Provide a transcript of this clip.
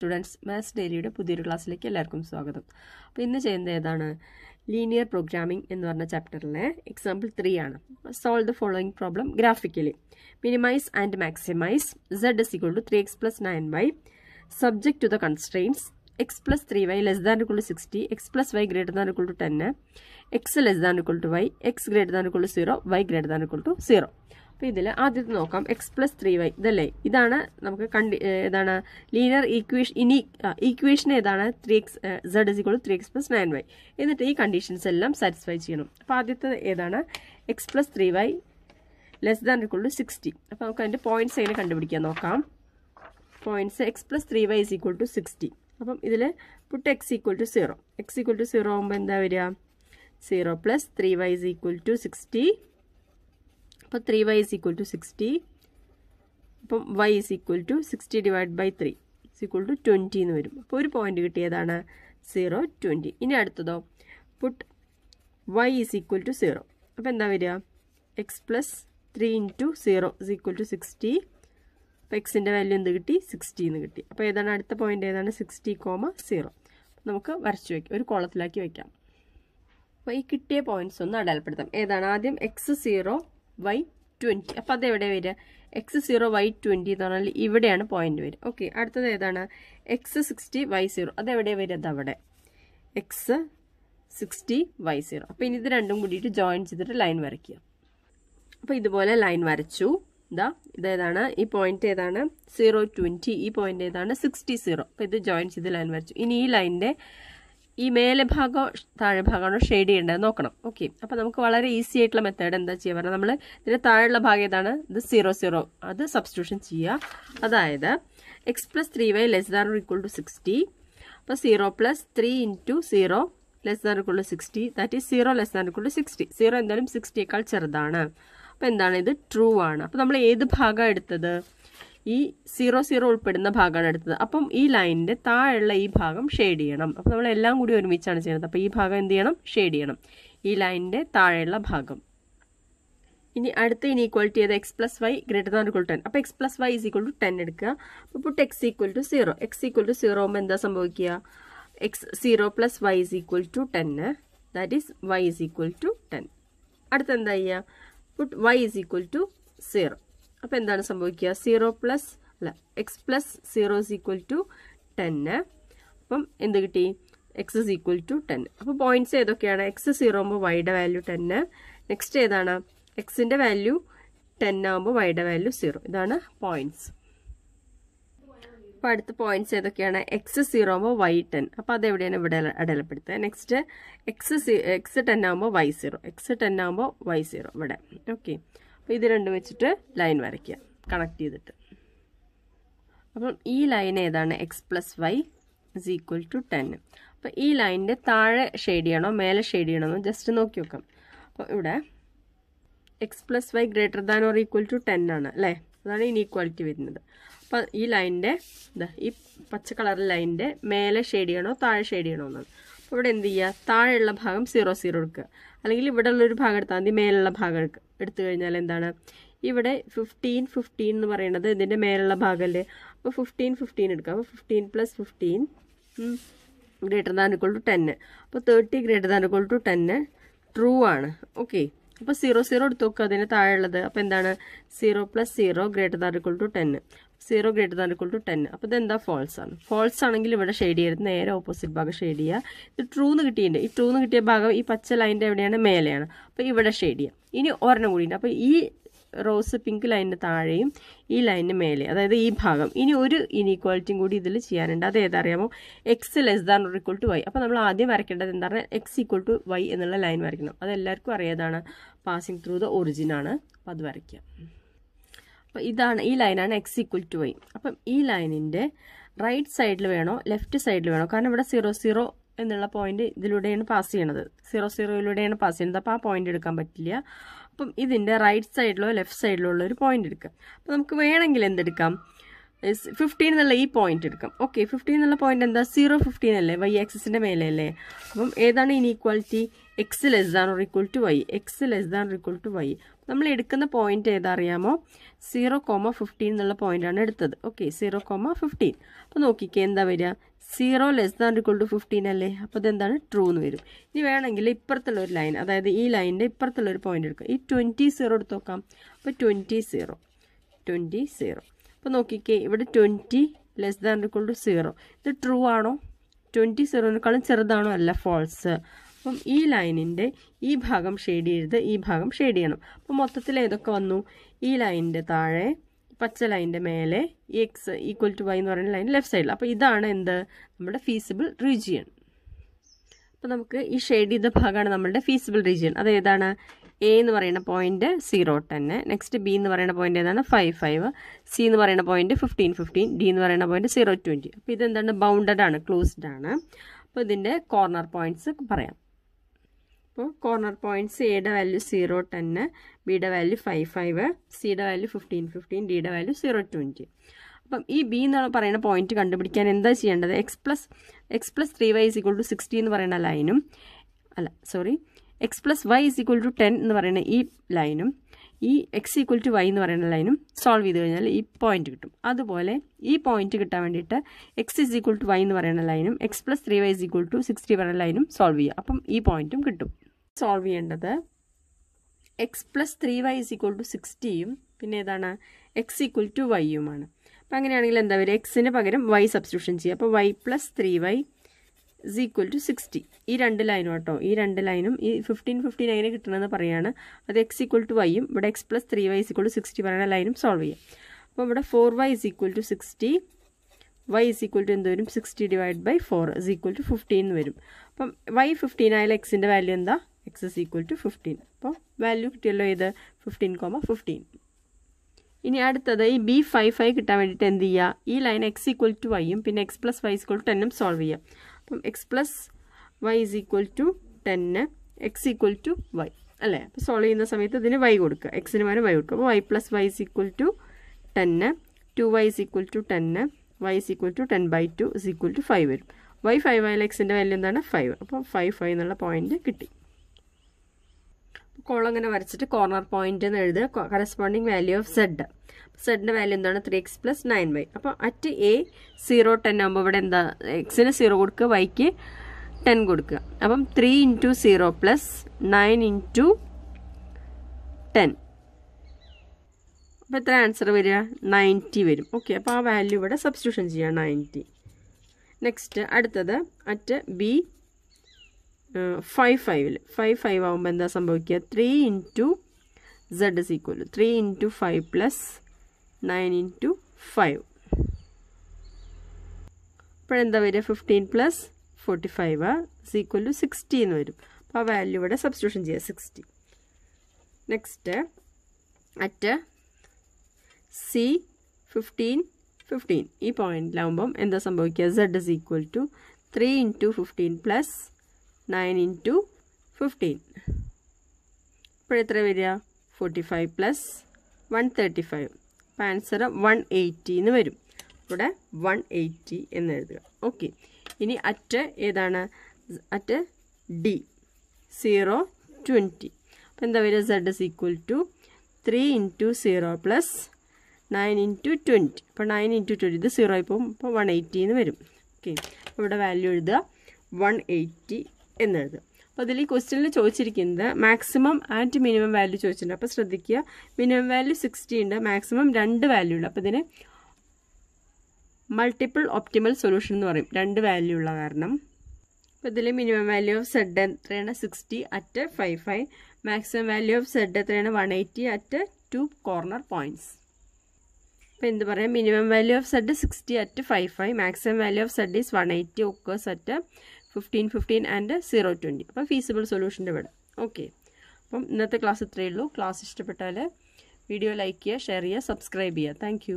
students maths ഡെയിലിയുടെ പുതിയൊരു ക്ലാസ്സിലേക്ക് എല്ലാവർക്കും സ്വാഗതം അപ്പോൾ ഇന്ന് ചെയ്യുന്നത് ഏതാണ് ലീനിയർ പ്രോഗ്രാമിംഗ് എന്ന് പറഞ്ഞ ചാപ്റ്ററിലെ എക്സാമ്പിൾ ത്രീ ആണ് solve the following problem graphically minimize and maximize Z is equal to three X plus nine Y subject to the constraints X plus three Y less than equal to sixty X plus Y greater than equal to ten X less than equal to Y X greater than equal to zero Y greater than equal to zero അപ്പോൾ ഇതിൽ ആദ്യത്തെ നോക്കാം X plus three Y ഇതല്ലേ ഇതാണ് നമുക്ക് കണ്ടി ഏതാണ് linear equation ഇനി ഈക്വേഷൻ ഏതാണ് three X Z is equal three X plus nine Y എന്നിട്ട് ഈ കണ്ടീഷൻസ് എല്ലാം സാറ്റിസ്ഫൈ ചെയ്യണം അപ്പോൾ ആദ്യത്തെ ഏതാണ് X plus three Y less than equal to sixty അപ്പോൾ നമുക്ക് അതിൻ്റെ പോയിൻറ്റ്സ് എങ്ങനെ കണ്ടുപിടിക്കാൻ നോക്കാം points X plus three Y is equal to sixty അപ്പം ഇതിൽ put X equal to zero X equal to zero ആകുമ്പോൾ എന്താ വരിക zero plus three Y is equal to sixty അപ്പോൾ three Y is equal to sixty അപ്പം Y is equal to sixty divide by three is equal to twenty എന്ന് വരും അപ്പോൾ ഒരു point കിട്ടിയതാണ് സീറോ ട്വൻറ്റി ഇനി അടുത്തതോ put Y is equal to zero അപ്പോൾ എന്താ വരിക X plus three into zero is equal to sixty അപ്പോൾ എക്സിൻ്റെ വാല്യൂ എന്ത് കിട്ടി സിക്സ്റ്റി എന്ന് കിട്ടി അപ്പോൾ ഏതാണ് അടുത്ത പോയിൻ്റ് ഏതാണ് സിക്സ്റ്റി കോമ സീറോ നമുക്ക് വരച്ചു വയ്ക്കാം ഒരു കോളത്തിലാക്കി വയ്ക്കാം അപ്പോൾ ഈ കിട്ടിയ പോയിന്റ്സ് ഒന്ന് അടയാളപ്പെടുത്താം ഏതാണ് ആദ്യം എക്സ് സീറോ വൈ ട്വൻറ്റി അപ്പോൾ അത് എവിടെ വരിക എക്സ് സീറോ വൈ ട്വൻറ്റി എന്ന് പറഞ്ഞാൽ ഇവിടെയാണ് പോയിന്റ് വരിക ഓക്കെ അടുത്തത് ഏതാണ് എക്സ് സിക്സ്റ്റി വൈ സീറോ അതെവിടെ വരിക അതവിടെ എക്സ് സിക്സ്റ്റി വൈ സീറോ അപ്പോൾ ഇനി ഇത് രണ്ടും കൂടിയിട്ട് ജോയിൻ ചെയ്തിട്ട് ലൈൻ വരയ്ക്കുക അപ്പോൾ ഇതുപോലെ ലൈൻ വരച്ചു ഇതാ ഇതേതാണ് ഈ പോയിന്റ് ഏതാണ് സീറോ ട്വൻറ്റി ഈ പോയിന്റ് ഏതാണ് സിക്സ്റ്റി സീറോ അപ്പോൾ ഇത് ജോയിൻ ചെയ്ത് ലൈൻ വരച്ചു ഇനി ഈ ലൈനിൻ്റെ ഈ മേലെ ഭാഗം താഴെ ഭാഗമാണോ ഷെയ്ഡ് ചെയ്യേണ്ടത് നോക്കണം ഓക്കെ അപ്പോൾ നമുക്ക് വളരെ ഈസി ആയിട്ടുള്ള മെത്തേഡ് എന്താ ചെയ്യുക പറഞ്ഞാൽ നമ്മൾ ഇതിൻ്റെ താഴെയുള്ള ഭാഗം ഏതാണ് ഇത് സീറോ സീറോ അത് സബ്സ്റ്റിറ്റ്യൂഷൻ ചെയ്യുക അതായത് X plus three Y less than equal to sixty അപ്പോൾ zero plus three into zero less than equal to sixty that is zero less than equal to sixty zero എന്തായാലും സിക്സ്റ്റിയേക്കാൾ ചെറുതാണ് അപ്പോൾ എന്താണ് ഇത് ട്രൂ ആണ് അപ്പോൾ നമ്മൾ ഏത് ഭാഗം എടുത്തത് ഈ സീറോ സീറോ ഉൾപ്പെടുന്ന ഭാഗമാണ് എടുത്തത് അപ്പം ഈ ലൈനിൻ്റെ താഴെയുള്ള ഈ ഭാഗം ഷെയ്ഡ് ചെയ്യണം അപ്പം നമ്മൾ എല്ലാം കൂടി ഒരുമിച്ചാണ് ചെയ്യുന്നത് അപ്പം ഈ ഭാഗം എന്ത് ചെയ്യണം ഷെയ്ഡ് ചെയ്യണം ഈ ലൈനിൻ്റെ താഴെയുള്ള ഭാഗം ഇനി അടുത്ത ഇനി ഇനീക്വാളിറ്റി ചെയ്ത് X plus Y greater than equal ten അപ്പോൾ X plus Y is equal to ten എടുക്കുക അപ്പോൾ put X equal to zero X equal to zero ആകുമ്പോൾ എന്താ സംഭവിക്കുക X zero plus Y is equal to ten that is Y is equal to ten അടുത്ത എന്താ ചെയ്യുക put Y is equal to zero അപ്പൊ എന്താണ് സംഭവിക്കുക സീറോ പ്ലസ് അല്ല X plus zero is equal to ten അപ്പം എന്ത് കിട്ടി X is equal to ten അപ്പൊ പോയിന്റ്സ് ഏതൊക്കെയാണ് എക്സ് സീറോ ആകുമ്പോൾ വൈയുടെ വാല്യൂ ടെന്ന് നെക്സ്റ്റ് ഏതാണ് എക്സിന്റെ വാല്യൂ ടെൻ ആകുമ്പോൾ വൈയുടെ വാല്യൂ സീറോ ഇതാണ് പോയിന്റ്സ് അപ്പോൾ അടുത്ത പോയിന്റ്സ് ഏതൊക്കെയാണ് എക്സ് സീറോ ആകുമ്പോൾ വൈ ടെൻ അപ്പോൾ അതെവിടെയാണ് ഇവിടെ അടയാളപ്പെടുത്തുക next X C X ten ആകുമ്പോൾ വൈ സീറോ എക്സ് ടെൻ ആകുമ്പോൾ വൈ സീറോ ഇവിടെ ഓക്കെ ഇത് രണ്ടും വെച്ചിട്ട് ലൈൻ വരയ്ക്കുക കണക്ട് ചെയ്തിട്ട് അപ്പം ഈ ലൈൻ ഏതാണ് X plus Y is equal to ten അപ്പോൾ ഈ ലൈനിൻ്റെ താഴെ ഷെയ്ഡ് ചെയ്യണോ മേലെ ഷെയ്ഡ് ചെയ്യണോ എന്ന് ജസ്റ്റ് നോക്കി നോക്കാം അപ്പോൾ ഇവിടെ X plus Y greater than or equal to ten ആണ് അല്ലേ അതാണ് ഇനീക്വാലിറ്റി വരുന്നത് അപ്പോൾ ഈ ലൈനിൻ്റെ ഈ പച്ച കളർ ലൈനിൻ്റെ മേലെ ഷെയ്ഡ് ചെയ്യണോ താഴെ ഷെയ്ഡ് ചെയ്യണോ എന്നാണ് ഇവിടെ എന്ത് ചെയ്യുക താഴെയുള്ള ഭാഗം സീറോ സീറോ എടുക്കുക അല്ലെങ്കിൽ ഇവിടെ ഉള്ളൊരു ഭാഗം എടുത്താൽ മതി മേലുള്ള ഭാഗം എടുക്കുക എടുത്തു കഴിഞ്ഞാൽ എന്താണ് ഇവിടെ ഫിഫ്റ്റീൻ ഫിഫ്റ്റീൻ എന്ന് പറയുന്നത് ഇതിൻ്റെ മേലുള്ള ഭാഗമല്ലേ അപ്പോൾ ഫിഫ്റ്റീൻ ഫിഫ്റ്റീൻ എടുക്കുക അപ്പോൾ fifteen plus fifteen greater than equal to ten അപ്പോൾ thirty greater than equal to ten true ആണ് ഓക്കെ അപ്പോൾ സീറോ സീറോ എടുത്ത് നോക്കുക അതിന് താഴെയുള്ളത് അപ്പോൾ എന്താണ് zero plus zero greater than equal to ten zero greater than equal to ten അപ്പോൾ ഇതെന്താ ഫോൾസ് ആണ് ഫോൾസ് ആണെങ്കിൽ ഇവിടെ ഷെയ്ഡ് ചെയ്യരുത് നേരെ ഓപ്പോസിറ്റ് ഭാഗം ഷെയ്ഡ് ചെയ്യുക ഇത് ട്രൂന്ന് കിട്ടിയിട്ടുണ്ട് ഈ ട്രൂന്ന് കിട്ടിയ ഭാഗം ഈ പച്ച ലൈൻ്റെ എവിടെയാണ് മേലെയാണ് അപ്പോൾ ഇവിടെ ഷെയ്ഡ് ചെയ്യുക ഇനി ഒരെണ്ണം കൂടിയുണ്ട് അപ്പോൾ ഈ റോസ് പിങ്ക് ലൈനിൻ്റെ താഴെയും ഈ ലൈനിന് മേലെ അതായത് ഈ ഭാഗം ഇനി ഒരു ഇനീക്വാളിറ്റിയും കൂടി ഇതിൽ ചെയ്യാനുണ്ട് അത് ഏതറിയാമോ X less than or equal to Y അപ്പോൾ നമ്മൾ ആദ്യം വരയ്ക്കേണ്ടത് എന്താണ് എക്സ് ഈക്വൾ ടു വൈ എന്നുള്ള ലൈൻ വരയ്ക്കണം അത് എല്ലാവർക്കും അറിയാതാണ് പാസിംഗ് ത്രൂ ദ ഒറിജിനാണ് അപ്പോൾ അത് വരയ്ക്കാം അപ്പോൾ ഇതാണ് ഈ ലൈനാണ് എക്സ് ഈക്വൽ ടു വൈ അപ്പം ഈ ലൈനിൻ്റെ റൈറ്റ് സൈഡിൽ വേണോ ലെഫ്റ്റ് സൈഡിൽ വേണോ കാരണം ഇവിടെ സീറോ സീറോ എന്നുള്ള പോയിന്റ് ഇതിലൂടെയാണ് പാസ് ചെയ്യണത് സീറോ സീറോയിലൂടെയാണ് പാസ് ചെയ്യുന്നത് അപ്പോൾ ആ പോയിന്റ് എടുക്കാൻ പറ്റില്ല അപ്പം ഇതിൻ്റെ റൈറ്റ് സൈഡിലോ ലെഫ്റ്റ് സൈഡിലോ ഉള്ളൊരു ഒരു പോയിന്റ് എടുക്കാം അപ്പോൾ നമുക്ക് വേണമെങ്കിൽ എന്തെടുക്കാം ഫിഫ്റ്റീൻ എന്നുള്ള ഈ പോയിന്റ് എടുക്കാം ഓക്കെ ഫിഫ്റ്റീൻ എന്നുള്ള പോയിന്റ് എന്താ സീറോ ഫിഫ്റ്റീൻ അല്ലേ വൈ ആക്സിസിൻ്റെ മേലെ അല്ലേ അപ്പം ഏതാണ് inequality X less than or equal to Y X less than or equal to Y നമ്മൾ എടുക്കുന്ന പോയിന്റ് ഏതാ സീറോ കോമ ഫിഫ്റ്റീൻ എന്നുള്ള പോയിന്റാണ് എടുത്തത് ഓക്കെ സീറോ കോമ ഫിഫ്റ്റീൻ അപ്പോൾ നോക്കിക്കേ എന്താ വരിക zero less than equal to fifteen അല്ലേ അപ്പോൾ ഇതെന്താണ് ട്രൂ എന്ന് വരും ഇനി വേണമെങ്കിൽ ഇപ്പുറത്തുള്ള ഒരു ലൈൻ അതായത് ഈ ലൈനിൻ്റെ ഇപ്പുറത്തുള്ള ഒരു പോയിന്റ് എടുക്കാം ഈ ട്വൻറ്റി സീറോ എടുത്ത് നോക്കാം അപ്പോൾ ട്വൻറ്റി സീറോ ട്വൻറ്റി സീറോ അപ്പോൾ നോക്കിക്കേ ഇവിടെ twenty less than equal to zero ഇത് ട്രൂ ആണോ ട്വൻറ്റി സീറോനേക്കാളും ചെറുതാണോ അല്ല ഫോൾസ് അപ്പം ഈ ലൈനിൻ്റെ ഈ ഭാഗം ഷെയ്ഡ് ചെയ്ത് ഈ ഭാഗം ഷെയ്ഡ് ചെയ്യണം അപ്പം മൊത്തത്തിൽ ഏതൊക്കെ വന്നു ഈ ലൈനിൻ്റെ താഴെ പച്ച ലൈനിൻ്റെ മേലെ എക്സ് ഈക്വൽ ടു വൈ എന്ന് പറയുന്ന ലൈൻ ലെഫ്റ്റ് സൈഡിൽ അപ്പോൾ ഇതാണ് എന്ത് നമ്മുടെ ഫീസിബിൾ റീജിയൻ അപ്പോൾ നമുക്ക് ഈ ഷെയ്ഡ് ചെയ്ത ഭാഗമാണ് നമ്മളുടെ ഫീസിബിൾ റീജിയൻ അത് ഏതാണ് എ എന്ന് പറയുന്ന point zero ten next B എന്ന് പറയുന്ന പോയിന്റ് ഏതാണ് ഫൈവ് ഫൈവ് സി എന്ന് പറയുന്ന പോയിന്റ് ഫിഫ്റ്റീൻ ഫിഫ്റ്റീൻ ഡി എന്ന് പറയുന്ന പോയിന്റ് സീറോ ട്വൻറ്റി അപ്പോൾ ഇതെന്താണ് ബൗണ്ടഡ് ആണ് ക്ലോസ്ഡ് ആണ് അപ്പോൾ ഇതിൻ്റെ കോർണർ പോയിൻറ്റ്സ് പറയാം അപ്പോൾ കോർണർ പോയിൻറ്റ്സ് എയുടെ വാല്യൂ സീറോ ടെൻ ബിയുടെ വാല്യൂ ഫൈവ് ഫൈവ് സിയുടെ വാല്യൂ ഫിഫ്റ്റീൻ ഫിഫ്റ്റീൻ ഡിയുടെ വാല്യൂ സീറോ ട്വൻറ്റി അപ്പം ഈ ബി എന്ന് പറയുന്ന പോയിന്റ് കണ്ടുപിടിക്കാൻ എന്താ ചെയ്യേണ്ടത് X plus X plus three Y equal to sixty എന്ന് പറയുന്ന ലൈനും അല്ല sorry X plus Y is equal to ten എന്ന് പറയുന്ന ഈ ലൈനും ഈ എക്സ് ഈക്വൽ ടു വൈ എന്ന് പറയുന്ന ലൈനും സോൾവ് ചെയ്ത് കഴിഞ്ഞാൽ ഈ പോയിന്റ് കിട്ടും അതുപോലെ ഈ പോയിന്റ് കിട്ടാൻ വേണ്ടിയിട്ട് X is equal to Y എന്ന് പറയുന്ന ലൈനും X plus three Y is equal to six three പറയുന്ന ലൈനും സോൾവ് ചെയ്യുക അപ്പം ഈ പോയിന്റും കിട്ടും സോൾവ് ചെയ്യേണ്ടത് X plus three Y is equal to സിക്സ്റ്റിയും പിന്നെ ഏതാണ് എക്സ് ഈക്വൽ ടു വൈയുമാണ് അപ്പം അങ്ങനെയാണെങ്കിൽ എന്താ വരിക എക്സിന് പകരം വൈ സബ്സ്റ്റിറ്റ്യൂഷൻ ചെയ്യുക അപ്പോൾ Y plus three Y is equal to sixty ഈ രണ്ട് ലൈനും കേട്ടോ ഈ രണ്ട് ലൈനും ഈ ഫിഫ്റ്റീൻ ഫിഫ്റ്റീൻ എങ്ങനെ കിട്ടണമെന്ന് പറയുകയാണ് അത് എക്സ് ഈക്വൽ ടു വൈയും ഇവിടെ X plus three Y is equal to sixty പറയുന്ന ലൈനും സോൾവ് ചെയ്യാം അപ്പോൾ ഇവിടെ four Y is equal to sixty Y is equal to എന്ത് വരും sixty divide by four is equal to fifteen എന്ന് വരും അപ്പം വൈ ഫിഫ്റ്റീൻ ആയാലും എക്സിൻ്റെ വാല്യൂ എന്താ X is equal to fifteen അപ്പോൾ വാല്യൂ കിട്ടിയല്ലോ ഇത് ഫിഫ്റ്റീൻ കോമ ഫിഫ്റ്റീൻ ഇനി അടുത്തത് ഈ ബി ഫൈവ് ഫൈവ് കിട്ടാൻ വേണ്ടിയിട്ട് എന്ത് ചെയ്യുക ഈ ലൈൻ എക്സ് ഈക്വൽ ടു വൈയും പിന്നെ X plus Y equal to ടെന്നും സോൾവ് ചെയ്യാം അപ്പം X plus Y is equal to ten X equal to Y അല്ലേ അപ്പോൾ സോൾവ് ചെയ്യുന്ന സമയത്ത് ഇതിന് വൈ കൊടുക്കുക എക്സിന് പകരം വൈ കൊടുക്കുക അപ്പോൾ Y plus Y is equal to ten two Y is equal to ten Y is equal to ten by two is equal to five വരും വൈ ഫൈവ് ആയാലും എക്സിൻ്റെ വാല്യൂ എന്താണ് ഫൈവ് അപ്പോൾ ഫൈവ് ഫൈവ് എന്നുള്ള point കിട്ടി column അങ്ങനെ വരച്ചിട്ട് corner point എന്ന് എഴുതുക കറസ്പോണ്ടിങ് വാല്യൂ ഓഫ് സെഡ് സെഡിന്റെ വാല്യൂ എന്താണ് three X plus nine Y അപ്പോൾ അറ്റ് എ സീറോ ടെൻ ആകുമ്പോൾ ഇവിടെ എന്താ എക്സിന് സീറോ കൊടുക്കുക വൈക്ക് ടെൻ കൊടുക്കുക അപ്പം three into zero plus nine into ten അപ്പോൾ എത്ര ആൻസർ വരിക നയൻറ്റി വരും ഓക്കെ അപ്പോൾ ആ വാല്യൂ ഇവിടെ സബ്സ്റ്റിറ്റ്യൂഷൻ ചെയ്യുക നയൻറ്റി നെക്സ്റ്റ് അടുത്തത് അറ്റ് ബി ഫൈവ് ഫൈവിൽ ഫൈവ് ഫൈവ് ആകുമ്പോൾ എന്താ സംഭവിക്കുക three into Z is equal three into five plus nine into five അപ്പോഴെന്താ വരിക fifteen plus forty five is equal to sixty എന്ന് വരും അപ്പോൾ ആ വാല്യൂ ഇവിടെ സബ്സ്റ്റ്യൂഷൻ ചെയ്യുക sixty next at C fifteen fifteen ഈ പോയിന്റിലാവുമ്പം എന്താ സംഭവിക്കുക Z is equal to three into fifteen plus nine into fifteen ഇപ്പോഴെത്ര വരിക forty five plus one thirty five അപ്പോൾ ആൻസർ വൺ എയ്റ്റി എന്ന് വരും ഇവിടെ വൺ എയ്റ്റി എന്ന് എഴുതുക ഓക്കെ ഇനി അറ്റ് ഏതാണ് അറ്റ് ഡി സീറോ ട്വൻറ്റി അപ്പോൾ എന്താ വരിക Z is equal to three into zero plus nine into twenty അപ്പോൾ നയൻ ഇൻറ്റു ട്വൻറ്റി ഇത് സീറോ ആയി പോകും അപ്പോൾ വൺ എയ്റ്റി എന്ന് വരും ഓക്കെ ഇവിടെ വാല്യൂ എഴുതുക വൺ എയ്റ്റി എന്നെഴുതുക അപ്പോൾ അതിൽ ഈ ക്വസ്റ്റ്യനിൽ ചോദിച്ചിരിക്കുന്നത് മാക്സിമം ആൻഡ് മിനിമം വാല്യൂ ചോദിച്ചിട്ടുണ്ട് അപ്പോൾ ശ്രദ്ധിക്കുക മിനിമം വാല്യൂ സിക്സ്റ്റി ഉണ്ട് മാക്സിമം രണ്ട് വാല്യൂ ഉണ്ട് അപ്പോൾ ഇതിന് മൾട്ടിപ്പിൾ ഒപ്റ്റിമൽ സൊല്യൂഷൻ എന്ന് പറയും രണ്ട് വാല്യൂ ഉള്ള കാരണം അപ്പോൾ ഇതിൽ മിനിമം വാല്യൂ ഓഫ് സെഡ് എത്രയാണ് sixty at five five maximum value of Z എത്രയാണ് one eighty at two corner points അപ്പോൾ എന്ത് പറയാം minimum value of Z sixty at five five maximum value of Z is one eighty occurs at fifteen fifteen and zero twenty അപ്പം feasible സൊല്യൂഷൻ്റെ ഇവിടെ okay അപ്പം ഇന്നത്തെ class ഇത്രയേ ഉള്ളൂ ക്ലാസ് ഇഷ്ടപ്പെട്ടാൽ വീഡിയോ ലൈക്ക് ചെയ്യുക ഷെയർ ചെയ്യുക സബ്സ്ക്രൈബ് ചെയ്യുക താങ്ക്